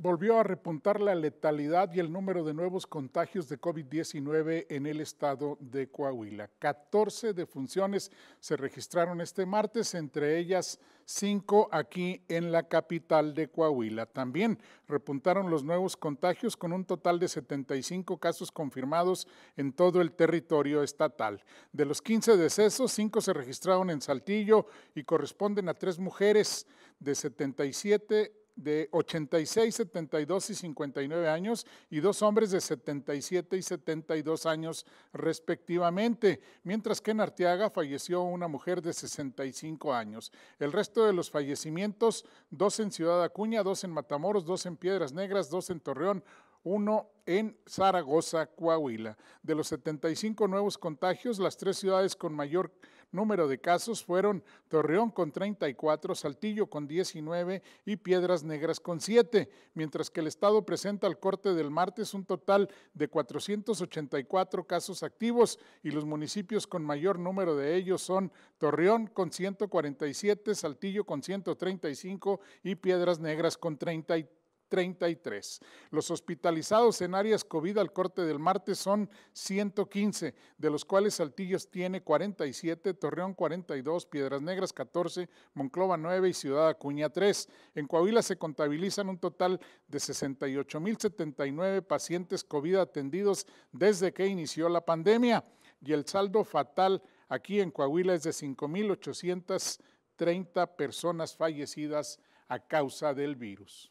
volvió a repuntar la letalidad y el número de nuevos contagios de COVID-19 en el estado de Coahuila. 14 defunciones se registraron este martes, entre ellas 5 aquí en la capital de Coahuila. También repuntaron los nuevos contagios con un total de 75 casos confirmados en todo el territorio estatal. De los 15 decesos, 5 se registraron en Saltillo y corresponden a tres mujeres de 77 de 86, 72 y 59 años y dos hombres de 77 y 72 años respectivamente, mientras que en Arteaga falleció una mujer de 65 años. El resto de los fallecimientos, dos en Ciudad Acuña, dos en Matamoros, dos en Piedras Negras, dos en Torreón, uno en Zaragoza, Coahuila. De los 75 nuevos contagios, las tres ciudades con mayor Número de casos fueron Torreón con 34, Saltillo con 19 y Piedras Negras con 7, mientras que el Estado presenta al corte del martes un total de 484 casos activos y los municipios con mayor número de ellos son Torreón con 147, Saltillo con 135 y Piedras Negras con 33. 33. Los hospitalizados en áreas COVID al corte del martes son 115, de los cuales Saltillos tiene 47, Torreón 42, Piedras Negras 14, Monclova 9 y Ciudad Acuña 3. En Coahuila se contabilizan un total de 68.079 pacientes COVID atendidos desde que inició la pandemia y el saldo fatal aquí en Coahuila es de 5.830 personas fallecidas a causa del virus.